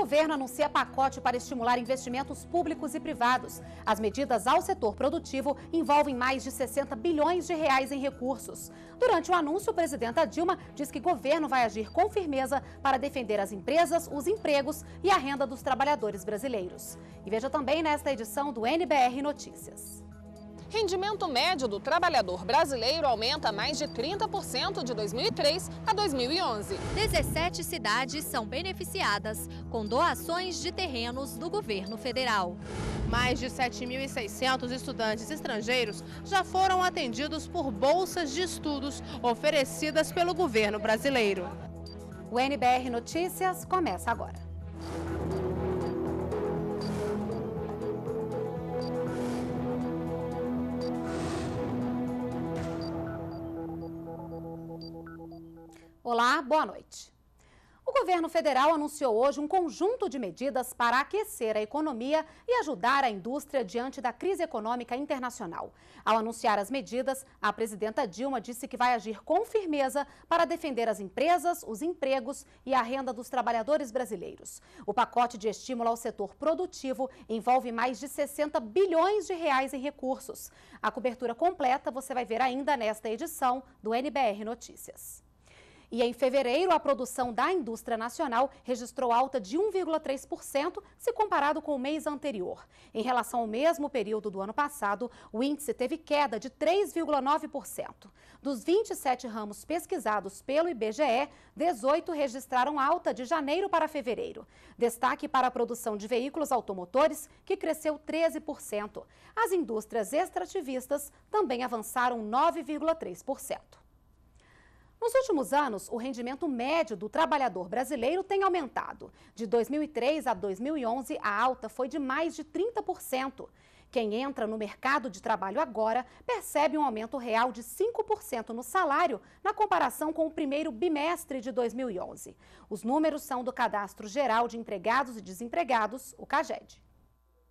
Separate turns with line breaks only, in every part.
governo anuncia pacote para estimular investimentos públicos e privados. As medidas ao setor produtivo envolvem mais de 60 bilhões de reais em recursos. Durante o anúncio, presidenta Dilma diz que o governo vai agir com firmeza para defender as empresas, os empregos e a renda dos trabalhadores brasileiros. E veja também nesta edição do NBR Notícias
rendimento médio do trabalhador brasileiro aumenta mais de 30% de 2003
a 2011. 17 cidades são beneficiadas com doações de terrenos do governo federal. Mais de 7.600 estudantes
estrangeiros já foram atendidos por bolsas de estudos oferecidas pelo governo brasileiro. O NBR Notícias começa agora.
Olá, boa noite. O governo federal anunciou hoje um conjunto de medidas para aquecer a economia e ajudar a indústria diante da crise econômica internacional. Ao anunciar as medidas, a presidenta Dilma disse que vai agir com firmeza para defender as empresas, os empregos e a renda dos trabalhadores brasileiros. O pacote de estímulo ao setor produtivo envolve mais de 60 bilhões de reais em recursos. A cobertura completa você vai ver ainda nesta edição do NBR Notícias. E em fevereiro, a produção da indústria nacional registrou alta de 1,3% se comparado com o mês anterior. Em relação ao mesmo período do ano passado, o índice teve queda de 3,9%. Dos 27 ramos pesquisados pelo IBGE, 18 registraram alta de janeiro para fevereiro. Destaque para a produção de veículos automotores, que cresceu 13%. As indústrias extrativistas também avançaram 9,3%. Nos últimos anos, o rendimento médio do trabalhador brasileiro tem aumentado. De 2003 a 2011, a alta foi de mais de 30%. Quem entra no mercado de trabalho agora percebe um aumento real de 5% no salário na comparação com o primeiro bimestre de 2011. Os números são do Cadastro Geral de Empregados e Desempregados, o CAGED.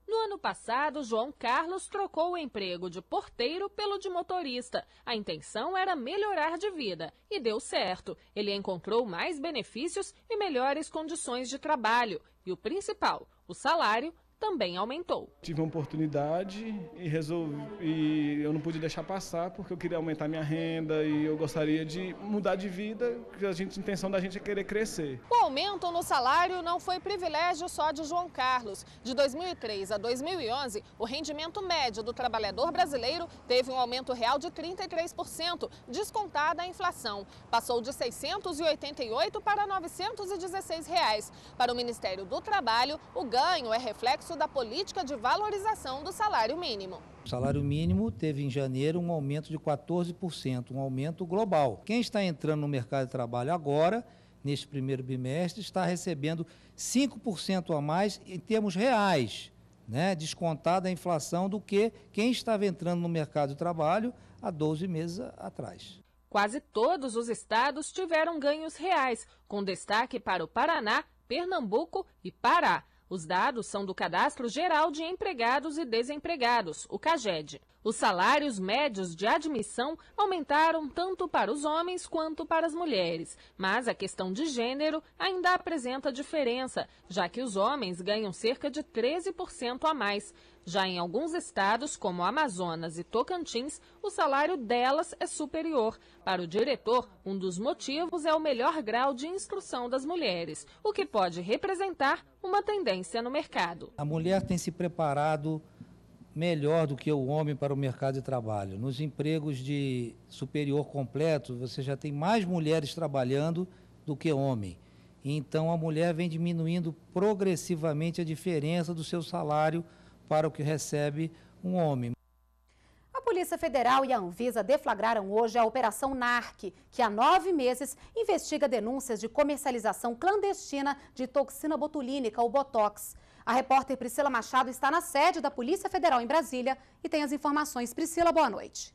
No ano passado, João Carlos trocou o emprego de porteiro pelo de motorista. A intenção era melhorar de vida e deu certo. Ele encontrou mais benefícios e melhores condições de trabalho. E o principal, o salário também aumentou.
Tive uma oportunidade e resolvi e eu não pude deixar passar porque eu queria aumentar minha renda e eu gostaria de mudar de vida, que a gente a intenção da gente é querer crescer.
O aumento no salário não foi privilégio só de João Carlos. De 2003 a 2011, o rendimento médio do trabalhador brasileiro teve um aumento real de 33%, descontada a inflação. Passou de 688 para 916 reais. Para o Ministério do Trabalho, o ganho é reflexo reforço da política de valorização do salário mínimo.
O salário mínimo teve em janeiro um aumento de 14%, um aumento global. Quem está entrando no mercado de trabalho agora, neste primeiro bimestre, está recebendo 5% a mais em termos reais, né, descontada a inflação do que quem estava entrando no mercado de trabalho há 12 meses atrás.
Quase todos os estados tiveram ganhos reais, com destaque para o Paraná, Pernambuco e Pará. Os dados são do Cadastro Geral de Empregados e Desempregados, o CAGED. Os salários médios de admissão aumentaram tanto para os homens quanto para as mulheres, mas a questão de gênero ainda apresenta diferença, já que os homens ganham cerca de 13% a mais. Já em alguns estados, como Amazonas e Tocantins, o salário delas é superior. Para o diretor, um dos motivos é o melhor grau de instrução das mulheres, o que pode representar uma tendência no mercado.
A mulher tem se preparado melhor do que o homem para o mercado de trabalho. Nos empregos de superior completo, você já tem mais mulheres trabalhando do que homem. Então a mulher vem diminuindo progressivamente a diferença do seu salário para o que recebe um homem.
A Polícia Federal e a Anvisa deflagraram hoje a Operação NARC, que há nove meses investiga denúncias de comercialização clandestina de toxina botulínica, ou Botox. A repórter Priscila Machado está na sede da Polícia Federal em Brasília e tem as informações.
Priscila, boa noite.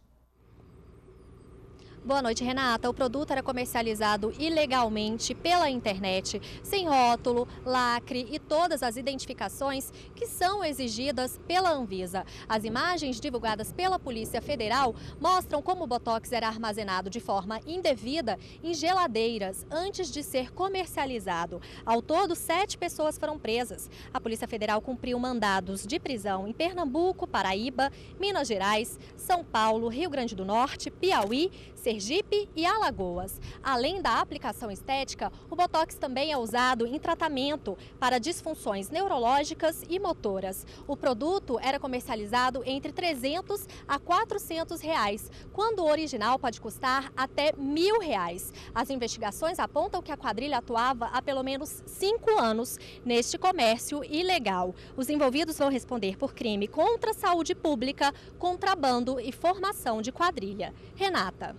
Boa noite, Renata. O produto era comercializado ilegalmente pela internet, sem rótulo, lacre e todas as identificações que são exigidas pela Anvisa. As imagens divulgadas pela Polícia Federal mostram como o Botox era armazenado de forma indevida em geladeiras antes de ser comercializado. Ao todo, sete pessoas foram presas. A Polícia Federal cumpriu mandados de prisão em Pernambuco, Paraíba, Minas Gerais, São Paulo, Rio Grande do Norte, Piauí, Sergipe Sergipe e Alagoas. Além da aplicação estética, o Botox também é usado em tratamento para disfunções neurológicas e motoras. O produto era comercializado entre 300 a 400 reais, quando o original pode custar até mil reais. As investigações apontam que a quadrilha atuava há pelo menos cinco anos neste comércio ilegal. Os envolvidos vão responder por crime contra a saúde pública, contrabando e formação de quadrilha. Renata.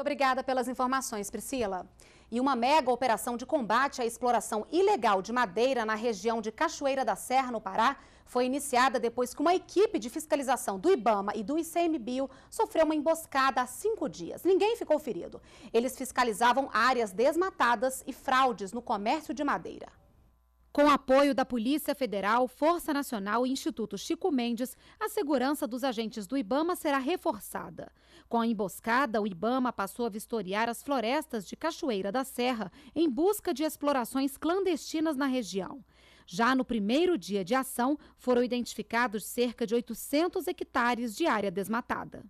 Muito obrigada pelas informações, Priscila.
E uma mega operação de combate à exploração ilegal de madeira na região de Cachoeira da Serra, no Pará, foi iniciada depois que uma equipe de fiscalização do IBAMA e do ICMBio sofreu uma emboscada há cinco dias. Ninguém ficou ferido. Eles fiscalizavam áreas desmatadas e fraudes no comércio de madeira. Com apoio da Polícia Federal, Força Nacional e Instituto Chico Mendes, a segurança dos agentes do Ibama será reforçada. Com a emboscada, o Ibama passou a vistoriar as florestas de Cachoeira da Serra em busca de explorações clandestinas na região. Já no primeiro dia de ação, foram identificados cerca de 800 hectares de área desmatada.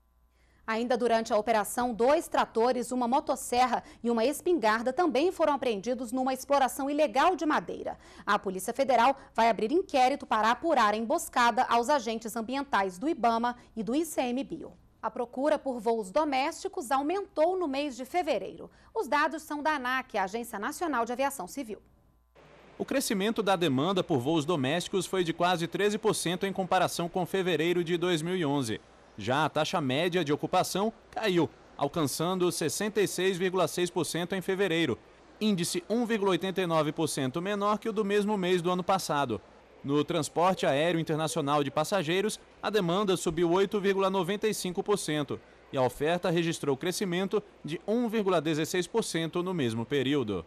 Ainda durante a operação, dois tratores, uma motosserra e uma espingarda também foram apreendidos numa exploração ilegal de madeira. A Polícia Federal vai abrir inquérito para apurar a emboscada aos agentes ambientais do IBAMA e do ICMBio. A procura por voos domésticos aumentou no mês de fevereiro. Os dados são da ANAC, a Agência Nacional de Aviação Civil.
O crescimento da demanda por voos domésticos foi de quase 13% em comparação com fevereiro de 2011. Já a taxa média de ocupação caiu, alcançando 66,6% em fevereiro, índice 1,89% menor que o do mesmo mês do ano passado. No transporte aéreo internacional de passageiros, a demanda subiu 8,95% e a oferta registrou crescimento de 1,16% no mesmo período.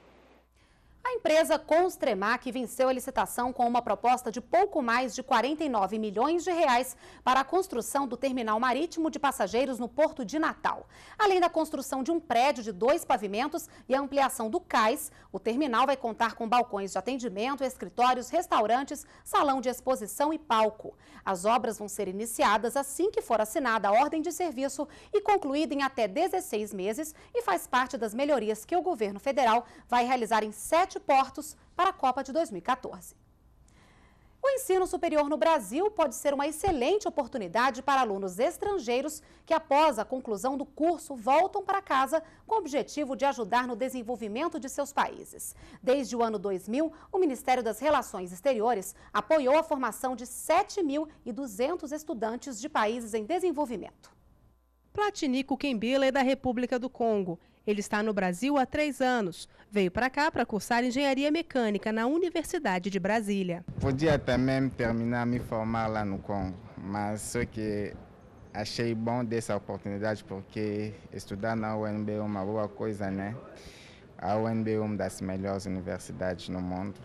A empresa Constremac venceu a licitação com uma proposta de pouco mais de 49 milhões de reais para a construção do terminal marítimo de passageiros no Porto de Natal. Além da construção de um prédio de dois pavimentos e a ampliação do cais, o terminal vai contar com balcões de atendimento, escritórios, restaurantes, salão de exposição e palco. As obras vão ser iniciadas assim que for assinada a ordem de serviço e concluída em até 16 meses e faz parte das melhorias que o governo federal vai realizar em sete sete portos para a Copa de 2014. O ensino superior no Brasil pode ser uma excelente oportunidade para alunos estrangeiros que, após a conclusão do curso, voltam para casa com o objetivo de ajudar no desenvolvimento de seus países. Desde o ano 2000, o Ministério das Relações Exteriores apoiou a formação de 7.200 estudantes de países em desenvolvimento.
Platinico Kembila é da República do Congo. Ele está no Brasil há três anos. Veio para cá para cursar engenharia mecânica na Universidade de Brasília.
Podia também terminar me formar lá no Congo, mas só que achei bom dessa oportunidade porque estudar na UNB é uma boa coisa, né? A UNB é uma das melhores universidades no mundo.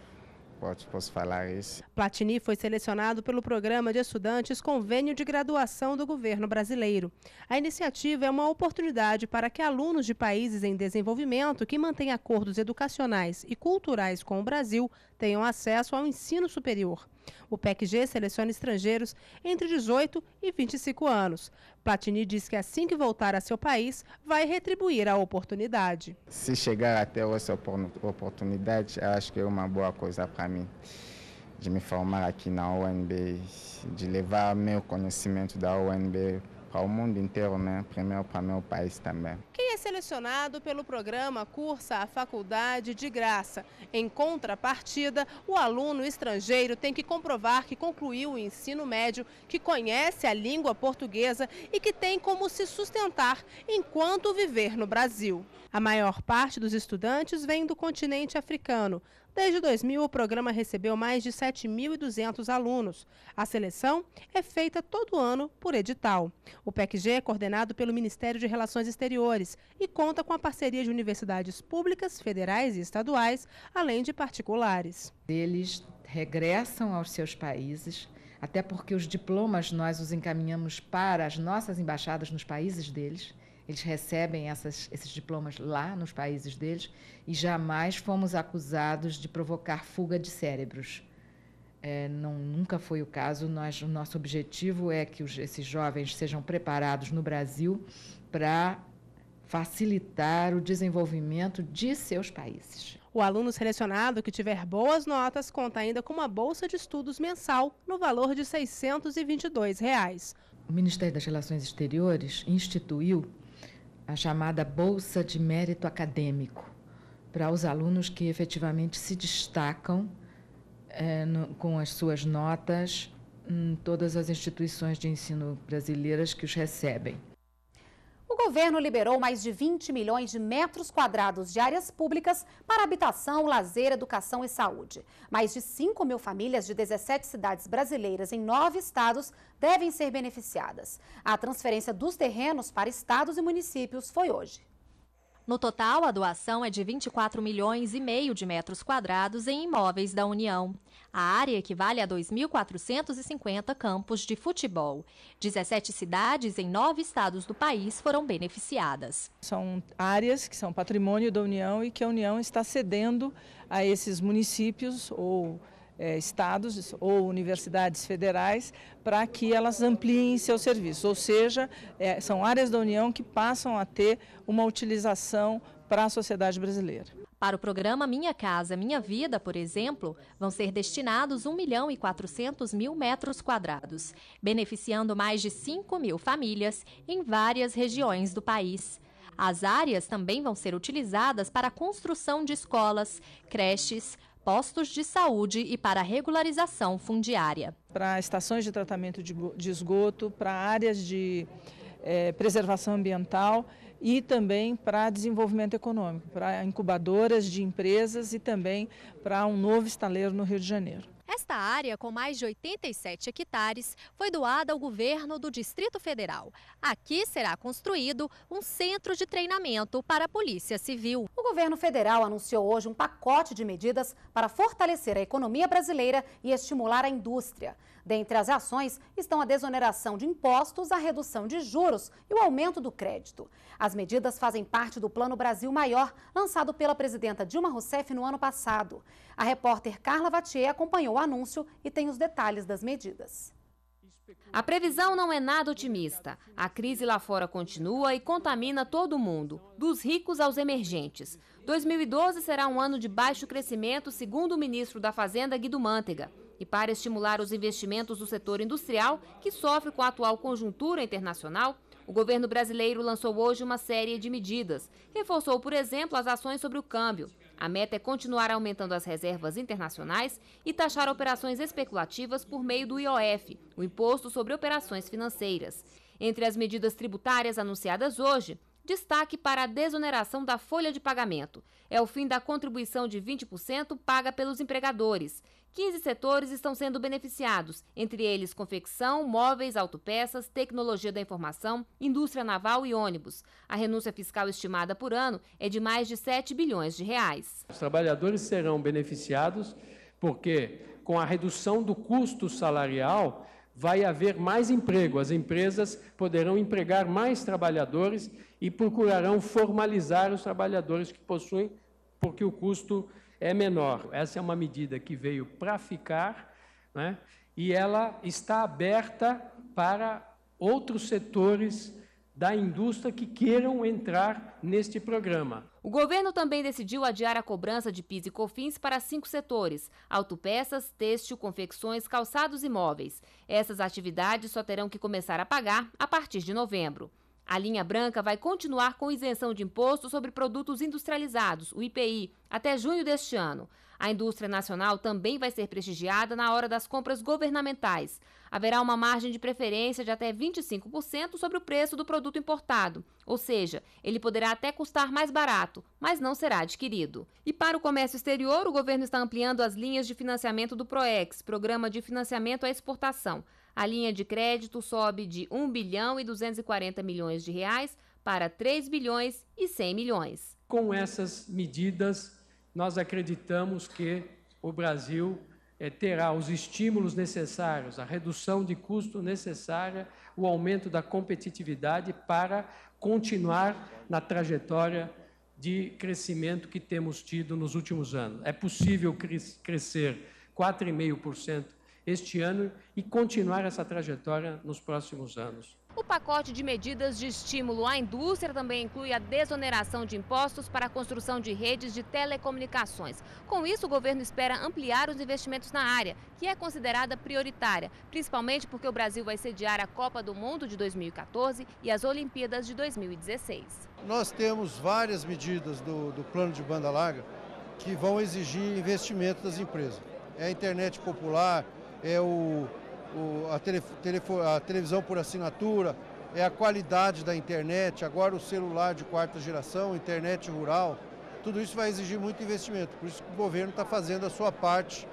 Pode, posso falar isso.
Platini foi selecionado pelo programa de estudantes Convênio de Graduação do Governo Brasileiro. A iniciativa é uma oportunidade para que alunos de países em desenvolvimento que mantêm acordos educacionais e culturais com o Brasil tenham acesso ao ensino superior. O PECG seleciona estrangeiros entre 18 e 25 anos. Platini diz que assim que voltar a seu país, vai retribuir a oportunidade.
Se chegar até essa oportunidade, acho que é uma boa coisa para mim de me formar aqui na UNB, de levar meu conhecimento da UNB para o mundo inteiro, né? Primeiro para o meu país também.
Quem é selecionado pelo programa cursa a faculdade de graça. Em contrapartida, o aluno estrangeiro tem que comprovar que concluiu o ensino médio, que conhece a língua portuguesa e que tem como se sustentar enquanto viver no Brasil. A maior parte dos estudantes vem do continente africano. Desde 2000, o programa recebeu mais de 7.200 alunos. A seleção é feita todo ano por edital. O PECG é coordenado pelo Ministério de Relações Exteriores e conta com a parceria de universidades públicas, federais e estaduais, além de particulares. Eles regressam aos
seus países, até porque os diplomas nós os encaminhamos para as nossas embaixadas nos países deles. Eles recebem essas, esses diplomas lá nos países deles e jamais fomos acusados de provocar fuga de cérebros. É, não, nunca foi o caso. Nós, o nosso objetivo é que os, esses jovens sejam preparados no Brasil para facilitar o desenvolvimento de seus
países. O aluno selecionado que tiver boas notas conta ainda com uma bolsa de estudos mensal no valor de R$ 622. Reais.
O Ministério das Relações Exteriores instituiu a chamada Bolsa de Mérito Acadêmico, para os alunos que efetivamente se destacam é, no, com as suas notas em todas as instituições de ensino brasileiras que os recebem
governo liberou mais de 20 milhões de metros quadrados de áreas públicas para habitação, lazer, educação e saúde. Mais de 5 mil famílias de 17 cidades brasileiras em nove estados devem ser beneficiadas. A transferência dos
terrenos para estados e municípios foi hoje. No total, a doação é de 24 milhões e meio de metros quadrados em imóveis da União. A área equivale a 2.450 campos de futebol. 17 cidades em nove estados do país foram beneficiadas.
São áreas que são patrimônio da União e que a União está cedendo a esses municípios ou eh, estados ou universidades federais para que elas ampliem seu serviço. Ou seja, eh,
são áreas da União que passam a ter
uma utilização para a sociedade brasileira.
Para o programa Minha Casa Minha Vida, por exemplo, vão ser destinados 1 milhão e 400 mil metros quadrados, beneficiando mais de 5 mil famílias em várias regiões do país. As áreas também vão ser utilizadas para a construção de escolas, creches, postos de saúde e para regularização fundiária.
Para estações de tratamento de esgoto, para áreas de é, preservação ambiental e também para desenvolvimento econômico, para incubadoras de empresas e também para um novo estaleiro no Rio de Janeiro.
Esta área, com mais de 87 hectares, foi doada ao governo do Distrito Federal. Aqui será construído um centro de treinamento para a Polícia Civil. O governo federal
anunciou hoje um pacote de medidas para fortalecer a economia brasileira e estimular a indústria. Dentre as ações estão a desoneração de impostos, a redução de juros e o aumento do crédito. As medidas fazem parte do Plano Brasil Maior, lançado pela presidenta Dilma Rousseff no ano passado. A repórter Carla Vatier acompanhou o anúncio e tem os
detalhes das medidas. A previsão não é nada otimista. A crise lá fora continua e contamina todo mundo, dos ricos aos emergentes. 2012 será um ano de baixo crescimento, segundo o ministro da Fazenda Guido Mantega e para estimular os investimentos do setor industrial, que sofre com a atual conjuntura internacional, o governo brasileiro lançou hoje uma série de medidas. Reforçou, por exemplo, as ações sobre o câmbio. A meta é continuar aumentando as reservas internacionais e taxar operações especulativas por meio do IOF, o Imposto sobre Operações Financeiras. Entre as medidas tributárias anunciadas hoje, destaque para a desoneração da folha de pagamento. É o fim da contribuição de 20% paga pelos empregadores. 15 setores estão sendo beneficiados, entre eles confecção, móveis, autopeças, tecnologia da informação, indústria naval e ônibus. A renúncia fiscal estimada por ano é de mais de 7 bilhões de reais.
Os trabalhadores serão beneficiados porque, com a redução do custo salarial, vai haver mais emprego. As empresas poderão empregar mais trabalhadores e procurarão formalizar os trabalhadores que possuem, porque o custo é menor. Essa é uma medida que veio para ficar né? e ela está aberta para outros setores da indústria que queiram entrar neste programa.
O governo também decidiu adiar a cobrança de PIS e COFINS para cinco setores: autopeças, têxtil, confecções, calçados e móveis. Essas atividades só terão que começar a pagar a partir de novembro. A linha branca vai continuar com isenção de imposto sobre produtos industrializados, o IPI, até junho deste ano. A indústria nacional também vai ser prestigiada na hora das compras governamentais. Haverá uma margem de preferência de até 25% sobre o preço do produto importado, ou seja, ele poderá até custar mais barato, mas não será adquirido. E para o comércio exterior, o governo está ampliando as linhas de financiamento do PROEX, Programa de Financiamento à Exportação. A linha de crédito sobe de 1 bilhão e 240 milhões de reais para 3 bilhões e 100 milhões.
Com essas medidas, nós acreditamos que o Brasil é, terá os estímulos necessários, a redução de custo necessária, o aumento da competitividade para continuar na trajetória de crescimento que temos tido nos últimos anos. É possível cres crescer 4,5% este ano e continuar essa trajetória nos próximos anos.
O pacote de medidas de estímulo à indústria também inclui a desoneração de impostos para a construção de redes de telecomunicações. Com isso, o governo espera ampliar os investimentos na área, que é considerada prioritária, principalmente porque o Brasil vai sediar a Copa do Mundo de 2014 e as Olimpíadas de 2016.
Nós temos várias medidas do, do plano de banda larga que vão exigir investimento das empresas. É a internet popular, é o, o a, tele, tele, a televisão por assinatura, é a qualidade da internet, agora o celular de quarta geração, internet rural, tudo isso vai exigir muito investimento. Por isso que o governo está fazendo a sua parte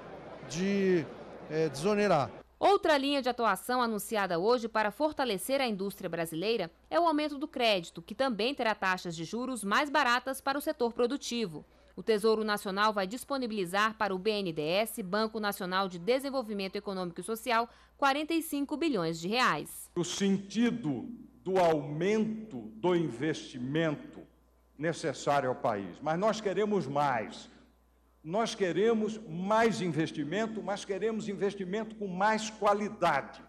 de é, desonerar.
Outra linha de atuação anunciada hoje para fortalecer a indústria brasileira é o aumento do crédito, que também terá taxas de juros mais baratas para o setor produtivo. O Tesouro Nacional vai disponibilizar para o BNDES, Banco Nacional de Desenvolvimento Econômico e Social, 45 bilhões de reais.
O sentido do aumento do investimento necessário ao país, mas nós queremos mais. Nós queremos mais investimento, mas queremos investimento com mais qualidade.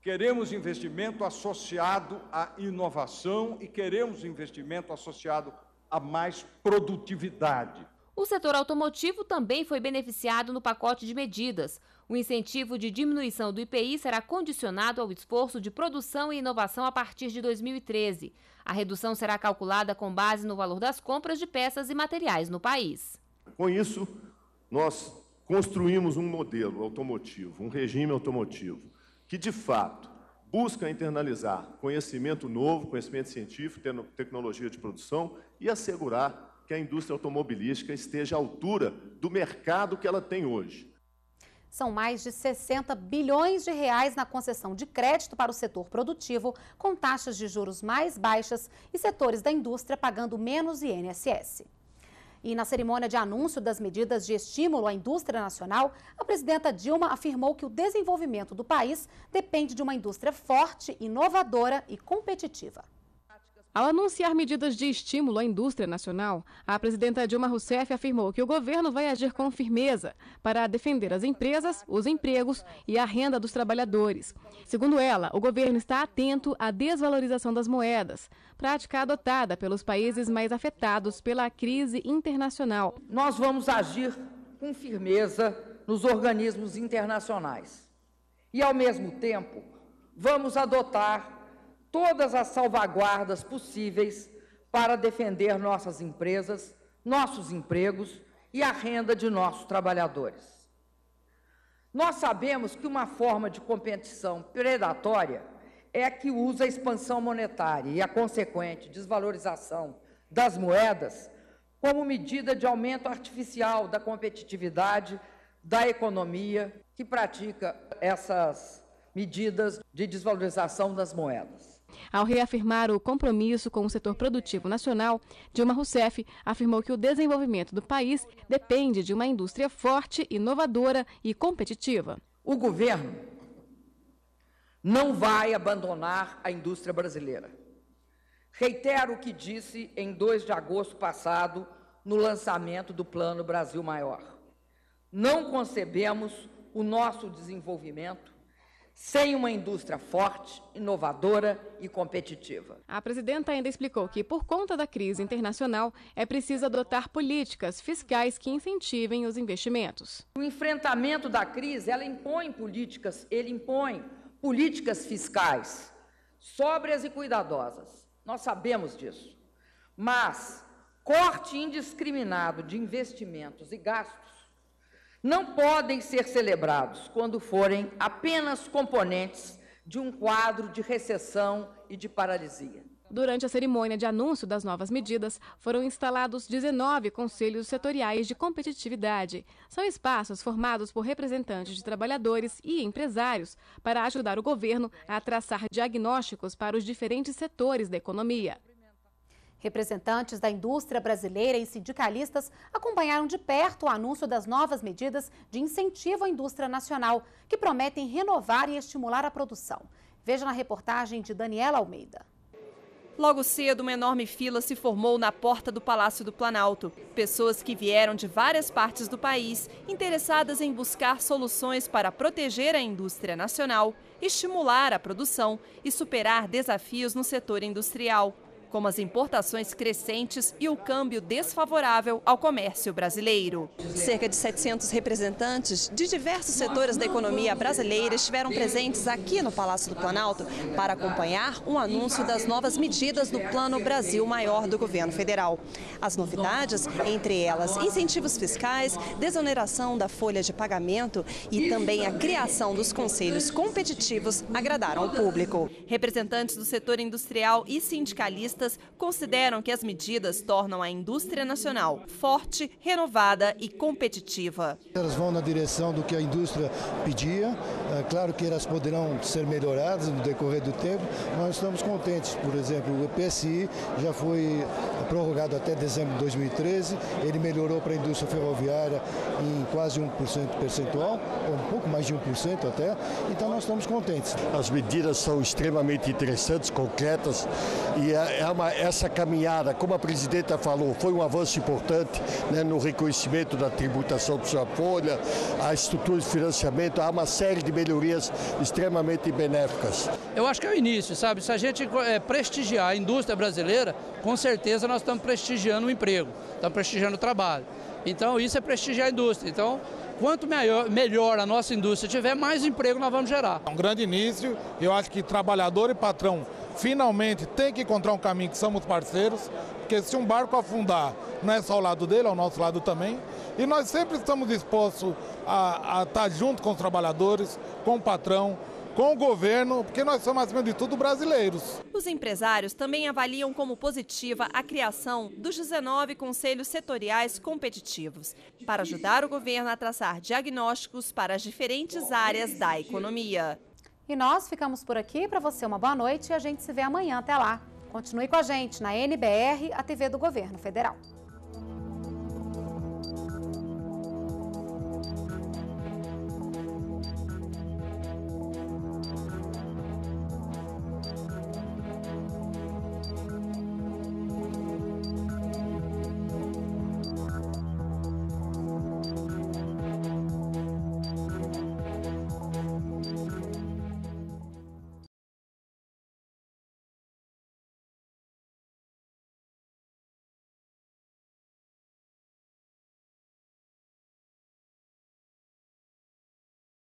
Queremos investimento associado à inovação e queremos investimento associado a mais produtividade.
O setor automotivo também foi beneficiado no pacote de medidas. O incentivo de diminuição do IPI será condicionado ao esforço de produção e inovação a partir de 2013. A redução será calculada com base no valor das compras de peças e materiais no país. Com isso,
nós construímos um modelo automotivo, um regime automotivo, que de fato busca internalizar conhecimento novo, conhecimento científico, tecnologia de produção e assegurar que a indústria automobilística esteja à altura do mercado que ela tem hoje.
São mais de 60 bilhões de reais na concessão de crédito para o setor produtivo, com taxas de juros mais baixas e setores da indústria pagando menos INSS. E na cerimônia de anúncio das medidas de estímulo à indústria nacional, a presidenta Dilma afirmou que o desenvolvimento do país depende de uma indústria forte, inovadora e competitiva.
Ao anunciar medidas de estímulo à indústria nacional, a presidenta Dilma Rousseff afirmou que o governo vai agir com firmeza para defender as empresas, os empregos e a renda dos trabalhadores. Segundo ela, o governo está atento à desvalorização das moedas, prática adotada pelos países mais afetados pela crise internacional.
Nós vamos agir com firmeza nos organismos internacionais e, ao mesmo tempo, vamos adotar todas as salvaguardas possíveis para defender nossas empresas, nossos empregos e a renda de nossos trabalhadores. Nós sabemos que uma forma de competição predatória é a que usa a expansão monetária e a consequente desvalorização das moedas como medida de aumento artificial da competitividade da economia que pratica essas medidas de desvalorização das moedas. Ao reafirmar
o compromisso com o setor produtivo nacional, Dilma Rousseff afirmou que o desenvolvimento do país depende de uma indústria forte, inovadora e competitiva. O
governo não vai abandonar a indústria brasileira. Reitero o que disse em 2 de agosto passado no lançamento do Plano Brasil Maior. Não concebemos o nosso desenvolvimento sem uma indústria forte, inovadora e competitiva.
A presidenta ainda explicou que, por conta da crise internacional, é preciso adotar políticas
fiscais que incentivem os investimentos. O enfrentamento da crise, ela impõe políticas, ele impõe políticas fiscais sóbrias e cuidadosas. Nós sabemos disso. Mas corte indiscriminado de investimentos e gastos não podem ser celebrados quando forem apenas componentes de um quadro de recessão e de paralisia. Durante a cerimônia de
anúncio das novas medidas, foram instalados 19 conselhos setoriais de competitividade. São espaços formados por representantes de trabalhadores e empresários para ajudar o governo a traçar diagnósticos para os diferentes setores da economia. Representantes da indústria brasileira e sindicalistas
acompanharam de perto o anúncio das novas medidas de incentivo à indústria nacional, que prometem renovar e estimular a produção. Veja na reportagem de Daniela Almeida.
Logo cedo, uma enorme fila se formou na porta do Palácio do Planalto. Pessoas que vieram de várias partes do país, interessadas em buscar soluções para proteger a indústria nacional, estimular a produção e superar desafios no setor industrial como as importações crescentes e o câmbio desfavorável ao comércio brasileiro. Cerca de 700 representantes de diversos setores da economia brasileira estiveram presentes aqui no Palácio do Planalto para acompanhar um anúncio das novas medidas do Plano Brasil Maior do governo federal. As novidades, entre elas incentivos fiscais, desoneração da folha de pagamento e também a criação dos conselhos competitivos, agradaram o público. Representantes do setor industrial e sindicalista economistas consideram que as medidas tornam a indústria nacional forte, renovada e competitiva.
Elas vão na direção do que a indústria pedia. É claro que elas poderão ser melhoradas no decorrer do tempo, mas estamos contentes. Por exemplo, o PSI já foi prorrogado até dezembro de 2013, ele melhorou para a indústria ferroviária em quase 1% percentual, ou um pouco mais de 1% até, então nós estamos contentes. As medidas são extremamente interessantes, concretas, e é, é essa caminhada, como a presidenta falou, foi um avanço importante né, no reconhecimento da tributação do sua folha, a estrutura de financiamento, há uma série de melhorias extremamente benéficas. Eu acho que é o início, sabe? Se a gente é, prestigiar a indústria brasileira, com certeza nós estamos prestigiando o emprego, estamos prestigiando o trabalho. Então, isso é prestigiar a indústria. Então, quanto melhor, melhor, a nossa indústria tiver, mais emprego nós vamos gerar. É um grande início. Eu acho que trabalhador e patrão finalmente
tem que encontrar um caminho que somos parceiros, porque se um barco afundar, não é só o lado dele, é o nosso
lado também. E nós sempre estamos dispostos a, a estar junto com os trabalhadores, com o patrão, com o governo, porque nós somos, acima de tudo, brasileiros. Os empresários também avaliam como positiva a criação dos 19 conselhos setoriais competitivos, para ajudar o governo a traçar diagnósticos para as diferentes áreas da economia. E nós ficamos por aqui. Para você, uma boa noite e a gente se vê amanhã. Até lá.
Continue com a gente na NBR, a TV do Governo Federal.